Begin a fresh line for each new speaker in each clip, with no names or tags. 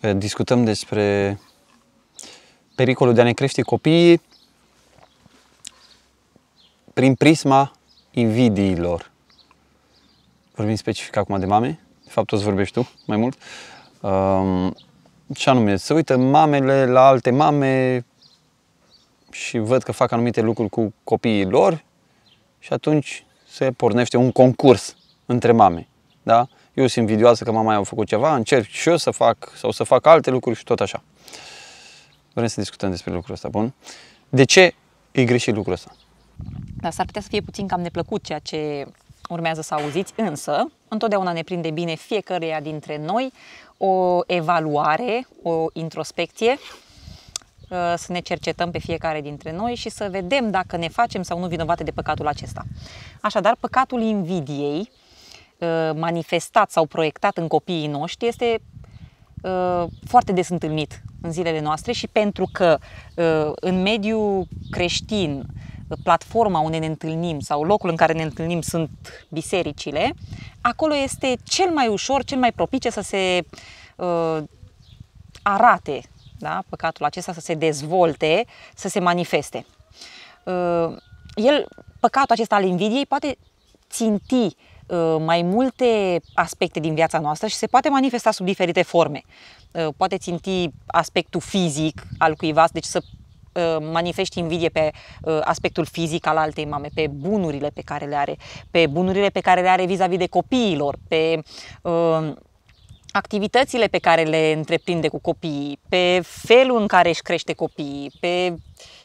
Eh, discutăm despre pericolul de a ne crește copiii prin prisma invidiilor. Vorbim specific acum de mame, de fapt o să vorbești tu mai mult. Um, ce anume, să uită mamele la alte mame și văd că fac anumite lucruri cu copiii lor și atunci se pornește un concurs între mame. Da? eu sunt invidioasă că mama a făcut ceva, încerc și eu să fac sau să fac alte lucruri și tot așa. Vrem să discutăm despre lucrul ăsta, bun? De ce e greșit lucrul ăsta?
Dar s-ar putea să fie puțin cam neplăcut ceea ce urmează să auziți, însă întotdeauna ne prinde bine fiecăruia dintre noi o evaluare, o introspecție, uh, să ne cercetăm pe fiecare dintre noi și să vedem dacă ne facem sau nu vinovate de păcatul acesta. Așadar, păcatul invidiei Uh, manifestat sau proiectat în copiii noștri este uh, foarte des întâlnit în zilele noastre și pentru că uh, în mediul creștin platforma unde ne întâlnim sau locul în care ne întâlnim sunt bisericile, acolo este cel mai ușor, cel mai propice să se arate da? păcatul acesta, să se dezvolte, să se manifeste. El, păcatul acesta al invidiei poate ținti Uh, mai multe aspecte din viața noastră și se poate manifesta sub diferite forme. Uh, poate ținti aspectul fizic al cuiva, deci să uh, manifesti invidie pe aspectul fizic al altei mame, pe bunurile pe care le are, pe bunurile pe care le are vis-a-vis de copiilor, pe activitățile pe care le întreprinde cu copiii, pe felul în care își crește copiii, pe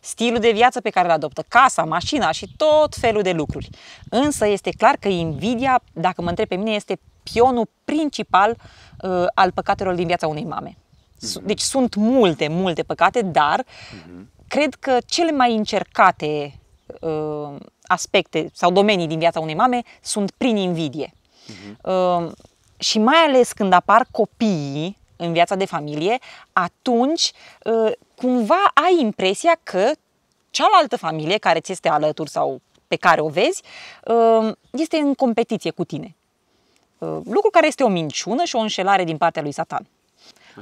stilul de viață pe care îl adoptă, casa, mașina și tot felul de lucruri. Însă este clar că invidia, dacă mă întreb pe mine, este pionul principal uh, al păcatelor din viața unei mame. Mm-hmm. Deci sunt multe, multe păcate, dar mm-hmm. cred că cele mai încercate uh, aspecte sau domenii din viața unei mame sunt prin invidie. Mm-hmm. Uh, și mai ales când apar copiii în viața de familie, atunci uh, cumva ai impresia că cealaltă familie care ți este alături sau pe care o vezi, uh, este în competiție cu tine. Uh, lucru care este o minciună și o înșelare din partea lui Satan.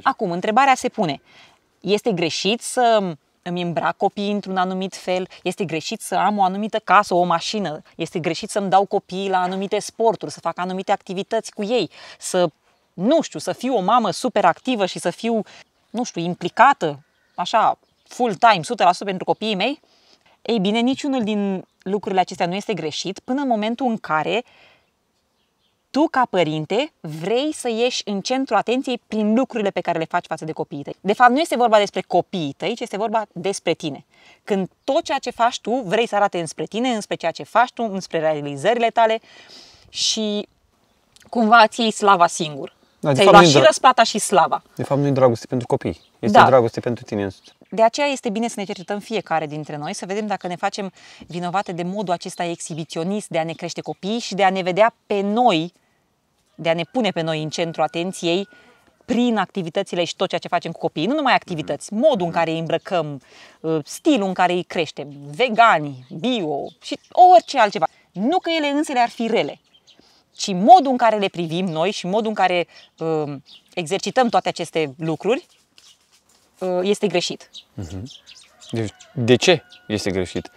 Acum, întrebarea se pune, este greșit să îmi îmbrac copiii într-un anumit fel, este greșit să am o anumită casă, o mașină, este greșit să-mi dau copiii la anumite sporturi, să fac anumite activități cu ei, să, nu știu, să fiu o mamă super activă și să fiu, nu știu, implicată, așa, full time, 100% pentru copiii mei, ei bine, niciunul din lucrurile acestea nu este greșit până în momentul în care tu, ca părinte, vrei să ieși în centru atenției prin lucrurile pe care le faci față de copiii tăi. De fapt, nu este vorba despre copiii tăi, ci este vorba despre tine. Când tot ceea ce faci tu vrei să arate înspre tine, înspre ceea ce faci tu, înspre realizările tale și cumva îți iei slava singur.
Da, ți și răsplata și slava. De fapt, nu e dragoste pentru copii, este da. dragoste pentru tine însuți.
De aceea este bine să ne cercetăm fiecare dintre noi, să vedem dacă ne facem vinovate de modul acesta exhibiționist de a ne crește copiii și de a ne vedea pe noi, de a ne pune pe noi în centru atenției prin activitățile și tot ceea ce facem cu copiii, nu numai activități, mm-hmm. modul în care îi îmbrăcăm, uh, stilul în care îi creștem, vegani, bio și orice altceva. Nu că ele însele ar fi rele, ci modul în care le privim noi și modul în care uh, exercităm toate aceste lucruri Uh, este greșit.
Mhm. De, deci, de ce este greșit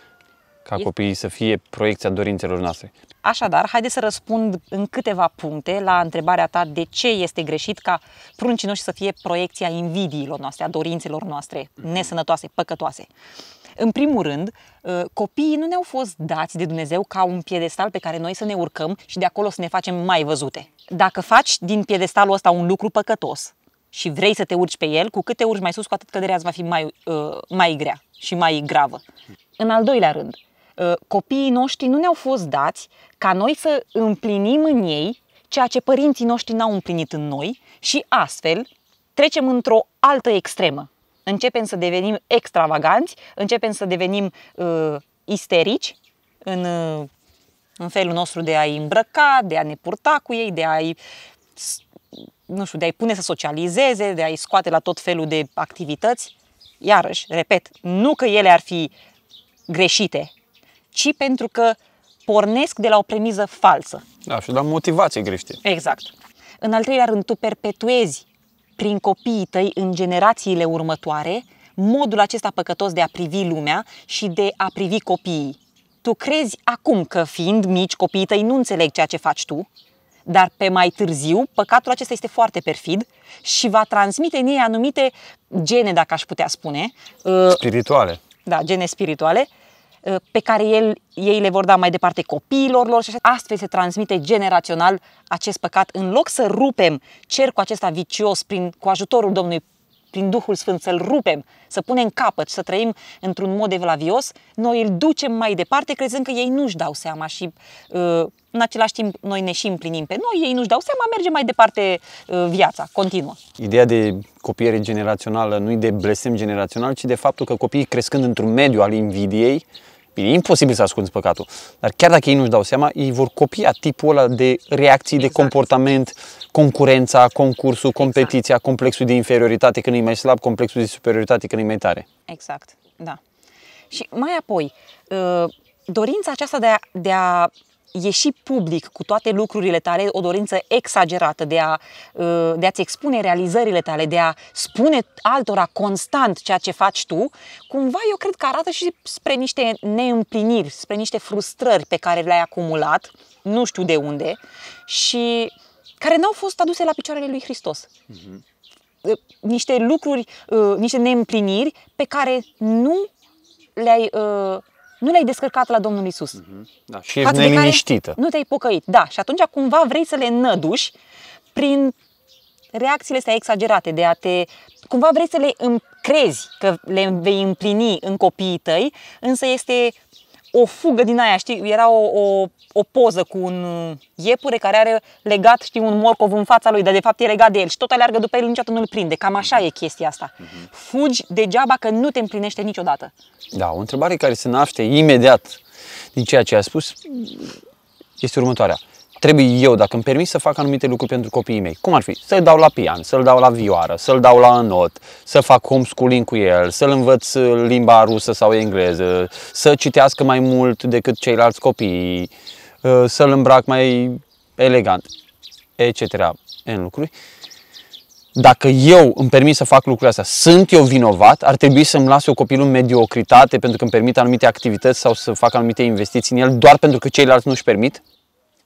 ca este... copiii să fie proiecția dorințelor noastre?
Așadar, haideți să răspund în câteva puncte la întrebarea ta de ce este greșit ca pruncii noștri să fie proiecția invidiilor noastre, a dorințelor noastre nesănătoase, păcătoase. În primul rând, uh, copiii nu ne-au fost dați de Dumnezeu ca un piedestal pe care noi să ne urcăm și de acolo să ne facem mai văzute. Dacă faci din piedestalul ăsta un lucru păcătos, și vrei să te urci pe el, cu cât te urci mai sus, cu atât căderea îți va fi mai, uh, mai grea și mai gravă. În al doilea rând, uh, copiii noștri nu ne-au fost dați ca noi să împlinim în ei ceea ce părinții noștri n-au împlinit în noi și astfel trecem într-o altă extremă. Începem să devenim extravaganți, începem să devenim uh, isterici în, uh, în felul nostru de a-i îmbrăca, de a ne purta cu ei, de a-i nu știu, de a-i pune să socializeze, de a-i scoate la tot felul de activități. Iarăși, repet, nu că ele ar fi greșite, ci pentru că pornesc de la o premiză falsă.
Da, și la motivație greșite.
Exact. În al treilea rând, tu perpetuezi prin copiii tăi în generațiile următoare modul acesta păcătos de a privi lumea și de a privi copiii. Tu crezi acum că fiind mici copiii tăi nu înțeleg ceea ce faci tu dar pe mai târziu, păcatul acesta este foarte perfid și va transmite în ei anumite gene, dacă aș putea spune. Uh,
spirituale.
Da, gene spirituale uh, pe care el, ei le vor da mai departe copiilor lor și așa. astfel se transmite generațional acest păcat. În loc să rupem cercul acesta vicios prin, cu ajutorul Domnului prin Duhul Sfânt, să-l rupem, să punem capăt, să trăim într-un mod evlavios, noi îl ducem mai departe crezând că ei nu-și dau seama și uh, în același timp noi ne și împlinim pe noi, ei nu-și dau seama, merge mai departe uh, viața, continuă.
Ideea de copiere generațională nu e de blestem generațional, ci de faptul că copiii crescând într-un mediu al invidiei, Bine, e imposibil să ascunzi păcatul, dar chiar dacă ei nu-și dau seama, ei vor copia tipul ăla de reacții, exact. de comportament, concurența, concursul, exact. competiția, exact. complexul de inferioritate când e mai slab, complexul de superioritate când e mai tare.
Exact, da. Și mai apoi, uh, dorința aceasta de a, de a ieși public cu toate lucrurile tale, o dorință exagerată de, a, uh, de a-ți expune realizările tale, de a spune altora constant ceea ce faci tu, cumva eu cred că arată și spre niște neîmpliniri, spre niște frustrări pe care le-ai acumulat, nu știu de unde, și care n-au fost aduse la picioarele lui Hristos. Mm-hmm. Niște lucruri, uh, niște neîmpliniri pe care nu le-ai nu le-ai descărcat la Domnul Isus. Mm-hmm.
Da. Și ești neliniștită. Nu
te-ai pocăit, da. Și atunci cumva vrei să le năduși prin reacțiile astea exagerate de a te... Cumva vrei să le crezi că le vei împlini în copiii tăi, însă este o fugă din aia, știi, era o, o, o poză cu un uh, iepure care are legat, știi, un morcov în fața lui, dar de fapt e legat de el și tot aleargă după el, niciodată nu-l prinde. Cam așa e chestia asta. Mhm. Fugi degeaba că nu te împlinește niciodată.
Da, o întrebare care se naște imediat din ceea ce a spus este următoarea trebuie eu, dacă îmi permis să fac anumite lucruri pentru copiii mei, cum ar fi? Să-l dau la pian, să-l dau la vioară, să-l dau la not, să fac homeschooling cu el, să-l învăț uh, limba rusă sau engleză, să citească mai mult decât ceilalți copii, uh, să-l îmbrac mai elegant, etc. În lucruri. Dacă eu îmi permit să fac lucrurile astea, sunt eu vinovat? Ar trebui să-mi las eu copilul în mediocritate pentru că îmi permit anumite activități sau să fac anumite investiții în el doar pentru că ceilalți nu-și permit?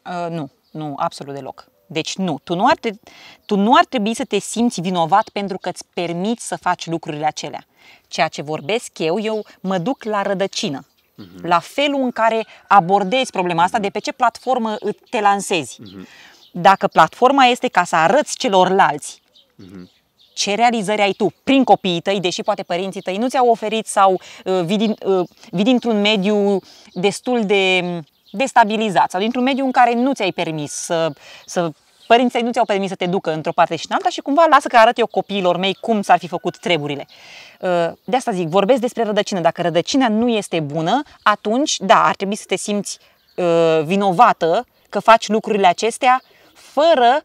Uh, nu, nu, absolut deloc. Deci nu, tu nu, ar trebui, tu nu ar trebui să te simți vinovat pentru că îți permiți să faci lucrurile acelea. Ceea ce vorbesc eu, eu mă duc la rădăcină, uh-huh. la felul în care abordezi problema asta, de pe ce platformă te lansezi. Uh-huh. Dacă platforma este ca să arăți celorlalți uh-huh ce realizări ai tu prin copiii tăi, deși poate părinții tăi nu ți-au oferit sau uh, vii, din, uh, vii dintr-un mediu destul de destabilizat sau dintr-un mediu în care nu ți-ai permis să, să părinții nu ți-au permis să te ducă într-o parte și în alta și cumva lasă că arăt eu copiilor mei cum s-ar fi făcut treburile. Uh, de asta zic, vorbesc despre rădăcină. Dacă rădăcina nu este bună, atunci, da, ar trebui să te simți uh, vinovată că faci lucrurile acestea fără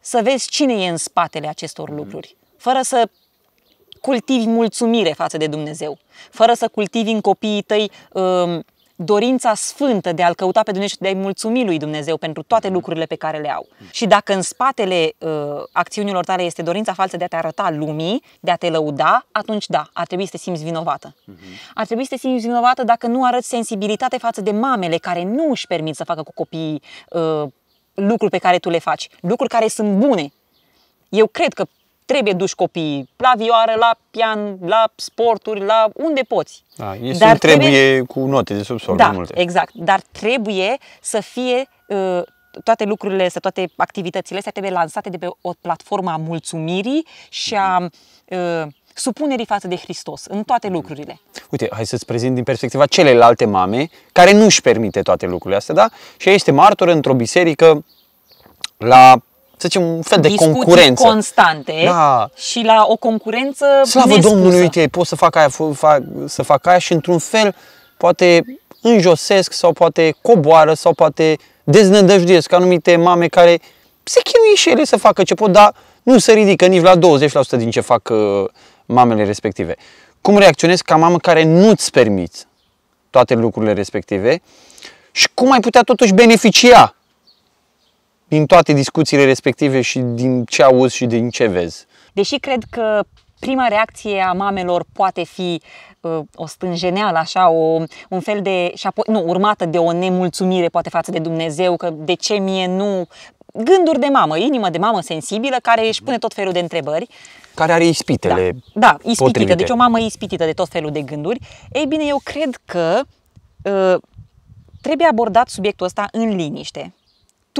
să vezi cine e în spatele acestor mhm. lucruri, fără să cultivi mulțumire față de Dumnezeu, fără să cultivi în copiii tăi um, dorința sfântă de a-L căuta pe Dumnezeu și de a-i mulțumi lui Dumnezeu pentru toate lucrurile pe care le au. Și dacă în spatele uh, acțiunilor tale este dorința falsă de a te arăta lumii, de a te lăuda, atunci da, ar trebui să te simți vinovată. Uh-huh. Ar trebui să te simți vinovată dacă nu arăți sensibilitate față de mamele care nu își permit să facă cu copiii uh, lucruri pe care tu le faci, lucruri care sunt bune. Eu cred că trebuie duși copiii la vioară, la pian, la sporturi, la unde poți.
Da, este Dar trebuie, trebuie cu note de subsol. Da, multe.
exact. Dar trebuie să fie uh, toate lucrurile să toate activitățile astea trebuie lansate de pe o platformă a mulțumirii și a mhm. uh, supunerii față de Hristos în toate mhm. lucrurile.
Uite, hai să-ți prezint din perspectiva celelalte mame care nu își permite toate lucrurile astea, da? Și ea este martor într-o biserică la să zicem, un fel de discuții concurență.
constante da. și la o concurență
Slavă nespusă. Domnului, uite, pot să fac aia, fac, să fac aia și într-un fel poate înjosesc sau poate coboară sau poate deznădăjduiesc anumite mame care se chinuie și ele să facă ce pot, dar nu se ridică nici la 20% din ce fac uh, mamele respective. Cum reacționezi ca mamă care nu-ți permiți toate lucrurile respective și cum ai putea totuși beneficia din toate discuțiile respective și din ce auzi și din ce vezi.
Deși cred că prima reacție a mamelor poate fi uh, o stânjeneală, așa, o, un fel de, și apoi, nu, urmată de o nemulțumire poate față de Dumnezeu, că de ce mie nu, gânduri de mamă, inimă de mamă sensibilă, care își pune tot felul de întrebări.
Care are ispitele Da,
da ispitită, potrivite. deci o mamă ispitită de tot felul de gânduri. Ei bine, eu cred că uh, trebuie abordat subiectul ăsta în liniște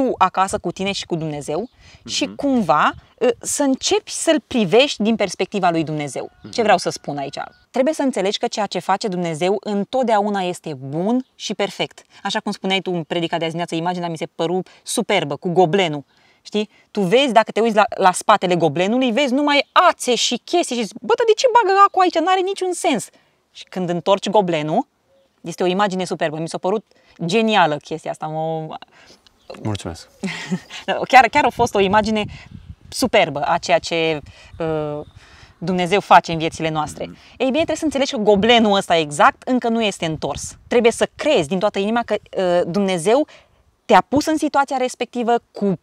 tu acasă cu tine și cu Dumnezeu uh-huh. și mhm. cumva ă, să începi să-l privești din perspectiva lui Dumnezeu. Uh-huh. Ce mhm. vreau să spun aici? Trebuie să înțelegi că ceea ce face Dumnezeu întotdeauna este bun și perfect. Așa cum spuneai tu în predica de azi dimineață, imaginea mi se păru superbă, cu goblenul. Știi? Tu vezi, dacă te uiți la, la spatele goblenului, vezi numai ațe și chestii și zici, bă, de ce bagă acolo aici? N-are niciun sens. Și când întorci goblenul, este o imagine superbă. Mi s-a părut genială chestia asta. M-a, Mulțumesc! chiar, chiar a fost o imagine superbă a ceea ce uh, Dumnezeu face în viețile noastre. Mm. Ei bine, trebuie să înțelegi că goblenul ăsta exact încă nu este întors. Trebuie să crezi din toată inima că uh, Dumnezeu te-a pus în situația respectivă cu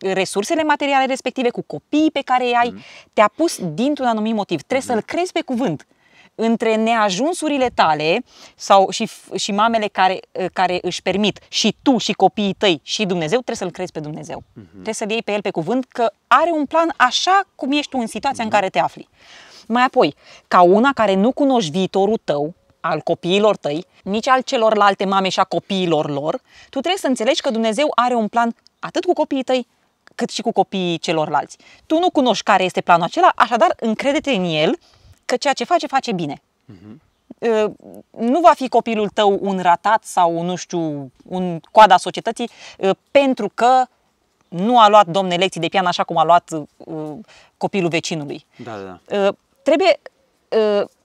resursele materiale respective, cu copiii pe care îi ai, mm. te-a pus dintr-un anumit motiv. Trebuie mm. să-l crezi pe cuvânt. Mm între neajunsurile tale sau și, și mamele care, ă, care își permit și tu și copiii tăi și Dumnezeu, trebuie să-l crezi pe Dumnezeu. Uh-huh. Trebuie să-l iei pe el pe cuvânt că are un plan așa cum ești tu în situația uh-huh. în mhm. care te afli. Mai apoi, ca una care nu cunoști viitorul tău, al copiilor tăi, nici al celorlalte mame și a copiilor lor, tu trebuie să înțelegi că Dumnezeu are un plan atât cu copiii tăi, cât și cu copiii celorlalți. Tu nu cunoști care este planul acela, așadar încrede-te în el că ceea ce face, face bine. Uh-huh. Nu va fi copilul tău un ratat sau, nu știu, un coada societății uh, pentru că nu a luat, domne, lecții de pian așa cum a luat uh, copilul vecinului. Da, da. da. Uh, trebuie,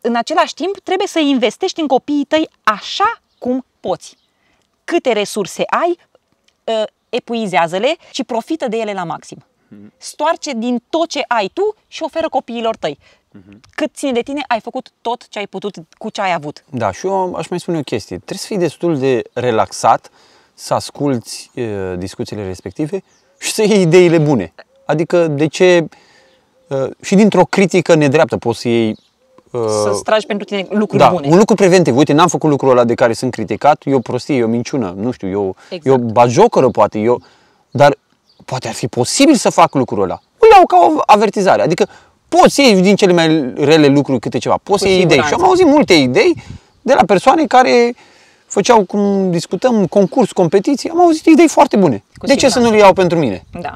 în același timp, trebuie să investești în copiii tăi așa cum poți. Câte resurse ai, epuizează-le și profită de ele la maxim. Mhm. Stoarce din tot ce ai tu și oferă copiilor tăi. Mhm. Cât ține de tine, ai făcut tot ce ai putut cu ce ai avut.
Da, și eu aș mai spune o chestie. Trebuie să fii destul de relaxat să asculți e, discuțiile respective și să iei ideile bune. Adică de ce e, și dintr-o critică nedreaptă poți să iei să stragi
pentru tine lucruri da, bune.
un lucru preventiv. Uite, n-am făcut lucrul ăla de care sunt criticat, eu prostie, eu minciună, nu știu, eu, exact. eu bajocără poate, eu, dar poate ar fi posibil să fac lucrul ăla. Îl iau ca o avertizare, adică poți să iei din cele mai rele lucruri câte ceva, poți să iei idei. Și am auzit multe idei de la persoane care făceau, cum discutăm, concurs, competiții, am auzit idei foarte bune. Cu de ce să nu le iau pentru mine?
Da.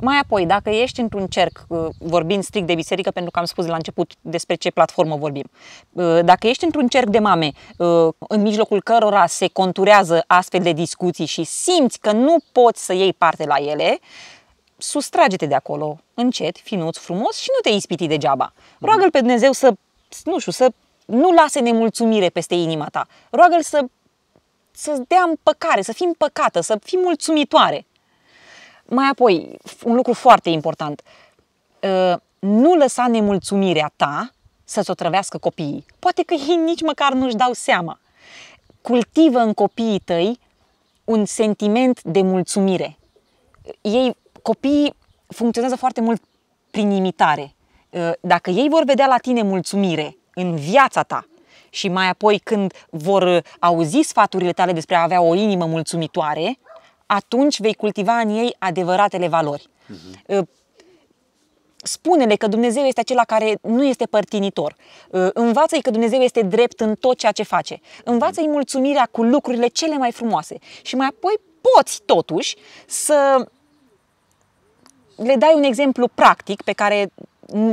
Mai apoi, dacă ești într-un cerc, uh, vorbind strict de biserică, pentru că am spus la început despre ce platformă vorbim, uh, dacă ești într-un cerc de mame uh, în mijlocul cărora se conturează astfel de discuții și simți că nu poți să iei parte la ele, sustrage-te de acolo, încet, finuț, frumos și nu te ispiti degeaba. Mhm. Roagă-L pe Dumnezeu să, nu știu, să nu lase nemulțumire peste inima ta. Roagă-L să să dea împăcare, să fii împăcată, să fii mulțumitoare. Mai apoi, un lucru foarte important, ă, nu lăsa nemulțumirea ta să-ți otrăvească copiii. Poate că ei nici măcar nu-și dau seama. Cultivă în copiii tăi un sentiment de mulțumire. Ei, copiii funcționează foarte mult prin imitare. Ă, dacă ei vor vedea la tine mulțumire în viața ta și mai apoi când vor auzi sfaturile tale despre a avea o inimă mulțumitoare, atunci vei cultiva în ei adevăratele valori. Mhm. Ă, spune-le că Dumnezeu este acela care nu este părtinitor. Ă, învață-i că Dumnezeu este drept în tot ceea ce face. Învață-i mulțumirea cu lucrurile cele mai frumoase. Și mai apoi poți, totuși, să le dai un exemplu practic pe care,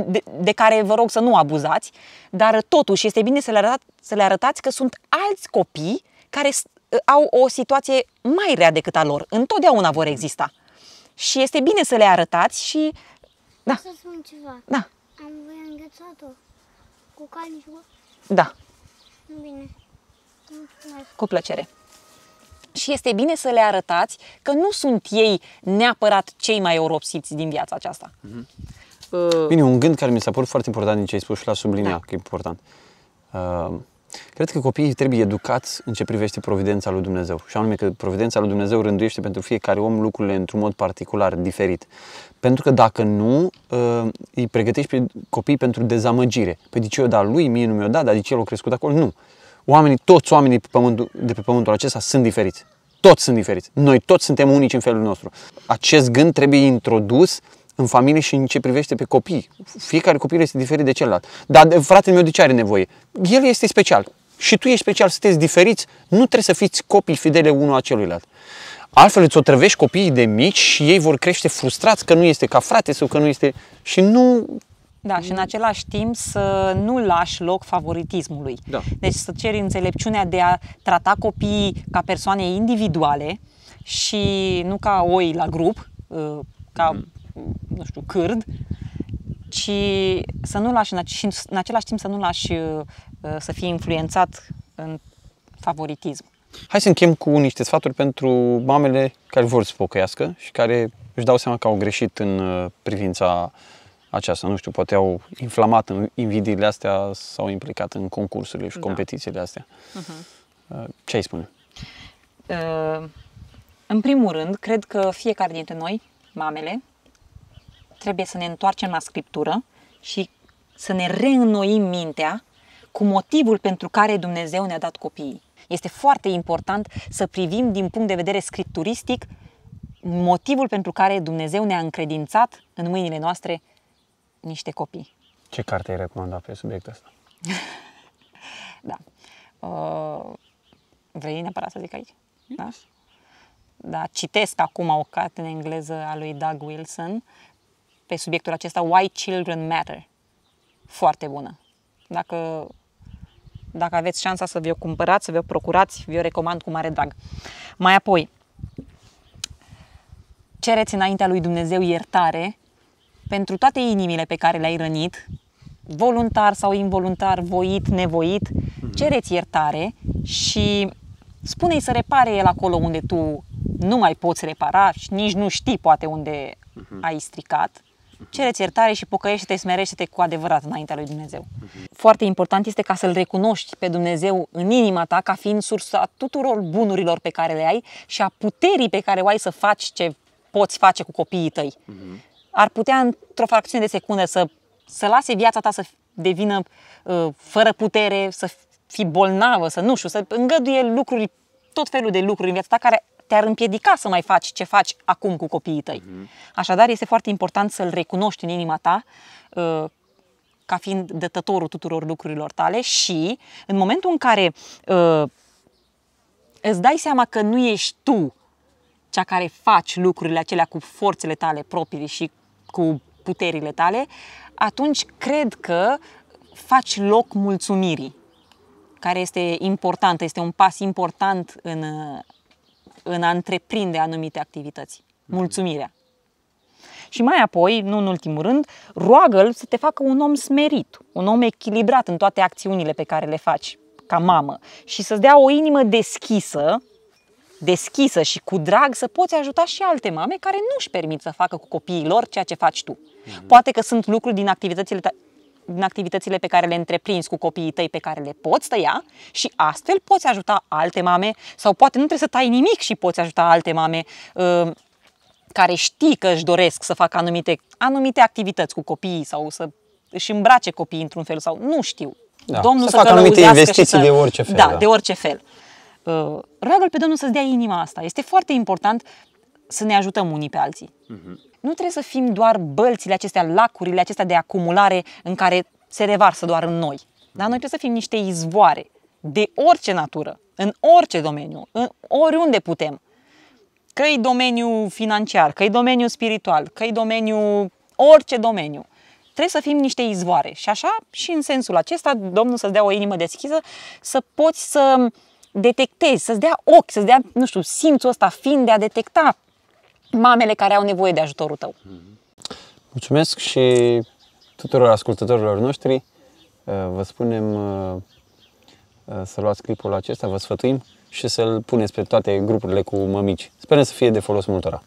de, de care vă rog să nu abuzați, dar totuși este bine să le, arătați, să le arătați că sunt alți copii care ă, au o situație mai rea decât a lor. Întotdeauna vor exista. Și este bine să le arătați și... Da. Să spun ceva. Da. Am înghețat-o cu calici. Da. Bine.
Mulțumesc. Cu
plăcere și este bine să le arătați că nu sunt ei neapărat cei mai oropsiți din viața aceasta. Mm-hmm. Bine,
un gând care mi s-a părut foarte important din ce ai spus și la sublinia, da. că e important. Uh, cred că copiii trebuie educați în ce privește providența lui Dumnezeu. Și anume că providența lui Dumnezeu rânduiește pentru fiecare om lucrurile într-un mod particular, diferit. Pentru că dacă nu, uh, îi pregătești pe copii pentru dezamăgire. Păi de ce eu da lui, mie nu mi-o da, dar de ce el a crescut acolo? Nu. Oamenii, toți oamenii de pe, pământul, de pe pământul acesta sunt diferiți. Toți sunt diferiți. Noi toți suntem unici în felul nostru. Acest gând trebuie introdus în familie și în ce privește pe copii. Fiecare copil este diferit de celălalt. Dar fratele meu de ce are nevoie? El este special. Și tu ești special, sunteți diferiți, nu trebuie să fiți copii fidele unul a celuilalt. Altfel îți otrăvești copiii de mici și ei vor crește frustrați că nu este ca frate sau că nu este... Și nu
da, și în același timp să nu lași loc favoritismului. Da. Deci să ceri înțelepciunea de a trata copiii ca persoane individuale și nu ca oi la grup, uh, ca, mm. nu știu, cârd, ci să nu lași, și în același timp să nu lași uh, uh, să fii influențat în favoritism.
Hai să închem cu niște sfaturi pentru mamele care vor să pocăiască și care își dau seama că au greșit în privința uh, aceasta, nu știu, poate au inflamat în invidiile astea, s-au implicat în concursurile și da. competițiile astea. Uh-huh. Ce ai spune?
Uh, în primul rând, cred că fiecare dintre noi, mamele, trebuie să ne întoarcem la scriptură și să ne reînnoim mintea cu motivul pentru care Dumnezeu ne-a dat copiii. Este foarte important să privim din punct de vedere scripturistic motivul pentru care Dumnezeu ne-a încredințat în mâinile noastre niște copii.
Ce carte ai recomandat pe subiectul ăsta?
da. Uh, vrei neapărat să zic aici? Mm-hmm. Da? Da, citesc acum o carte în engleză a lui Doug Wilson pe subiectul acesta Why Children Matter. Foarte bună. Dacă, dacă aveți șansa să vi-o cumpărați, să vi-o procurați, vi-o recomand cu mare drag. Mai apoi, cereți înaintea lui Dumnezeu iertare pentru toate inimile pe care le-ai rănit, voluntar sau involuntar, voit, nevoit, mhm. cereți iertare și spune-i să repare el acolo unde tu nu mai poți repara și nici nu știi poate unde mhm. ai stricat. Mhm. Cereți iertare și pocăiește-te, smerește-te cu adevărat înaintea lui Dumnezeu. Foarte important este ca să-L recunoști pe Dumnezeu în inima ta ca fiind sursa tuturor bunurilor pe care le ai și a puterii pe care o ai să faci ce poți face cu copiii tăi. Uh-huh ar putea într-o fracțiune de secundă să, să lase viața ta să devină uh, fără putere, să fii bolnavă, să nu știu, să îngăduie lucruri, tot felul de lucruri în viața ta care te-ar împiedica să mai faci ce faci acum cu copiii tăi. Mhm. Așadar, este foarte important să-l recunoști în inima ta uh, ca fiind dătătorul tuturor lucrurilor tale și în momentul în care uh, îți dai seama că nu ești tu cea care faci lucrurile acelea cu forțele tale proprii și cu puterile tale, atunci cred că faci loc mulțumirii, care este important, este un pas important în, în a întreprinde anumite activități. Mulțumirea. Și mai apoi, nu în ultimul rând, roagă-l să te facă un om smerit, un om echilibrat în toate acțiunile pe care le faci ca mamă și să-ți dea o inimă deschisă deschisă și cu drag să poți ajuta și alte mame care nu își permit să facă cu copiii lor ceea ce faci tu. Mm-hmm. Poate că sunt lucruri din activitățile ta- din activitățile pe care le întreprinzi cu copiii tăi pe care le poți tăia și astfel poți ajuta alte mame sau poate nu trebuie să tai nimic și poți ajuta alte mame uh, care știi că își doresc să facă anumite, anumite activități cu copiii sau să își îmbrace copiii într-un fel sau nu știu. Da, Domnul să, să facă anumite investiții să, de orice da, fel. Da, da, de orice fel. Uh, roagă pe Domnul să-ți dea inima asta. Este foarte important să ne ajutăm unii pe alții. Uh-huh. Nu trebuie să fim doar bălțile acestea, lacurile acestea de acumulare în care se revarsă doar în noi. Dar noi trebuie să fim niște izvoare de orice natură, în orice domeniu, în oriunde putem. Că e domeniu financiar, că e domeniu spiritual, că e domeniu orice domeniu. Trebuie să fim niște izvoare. Și așa, și în sensul acesta, Domnul să-ți dea o inimă deschisă, să poți să uh, detectezi, să-ți dea ochi, să-ți dea, nu știu, simțul ăsta fiind de a detecta mamele care au nevoie de ajutorul tău. Mm-hmm.
Mulțumesc și tuturor ascultătorilor noștri. Uh, vă spunem uh, uh, să luați clipul acesta, vă sfătuim și să-l puneți pe toate grupurile cu mămici. Sperăm să fie de folos multora.